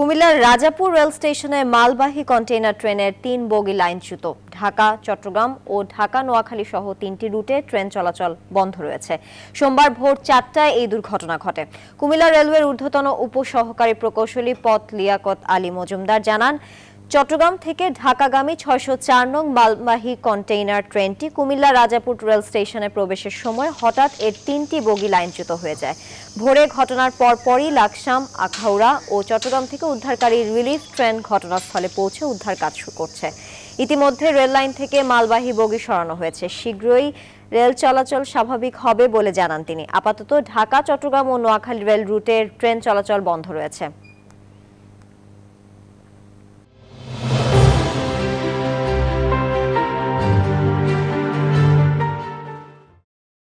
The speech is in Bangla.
কুমিল্লার রাজাপুর রেল স্টেশনে মালবাহী কন্টেইনার ট্রেনের তিন বগি লাইনচ্যুত ঢাকা চট্টগ্রাম ও ঢাকা নোয়াখালী সহ তিনটি রুটে ট্রেন চলাচল বন্ধ রয়েছে সোমবার ভোর চারটায় এই দুর্ঘটনা ঘটে কুমিল্লা রেলওয়ের ঊর্ধ্বতন উপসহকারী প্রকৌশলী পথ লিয়াকত আলী মজুমদার জানান চট্টগ্রাম থেকে ঢাকাগামী ছয়শো চার নং মালবাহী কন্টেইনার ট্রেনটি কুমিল্লা রাজাপুর রেল স্টেশনে প্রবেশের সময় হঠাৎ এর তিনটি বগি লাইনচ্যুত হয়ে যায় ভোরে ঘটনার পরপরই লাকসাম আখাউড়া ও চট্টগ্রাম থেকে উদ্ধারকারী রিলিফ ট্রেন ঘটনাস্থলে পৌঁছে উদ্ধার কাজ শুরু করছে ইতিমধ্যে রেল লাইন থেকে মালবাহী বগি সরানো হয়েছে শীঘ্রই রেল চলাচল স্বাভাবিক হবে বলে জানান তিনি আপাতত ঢাকা চট্টগ্রাম ও নোয়াখালী রেল রুটে ট্রেন চলাচল বন্ধ রয়েছে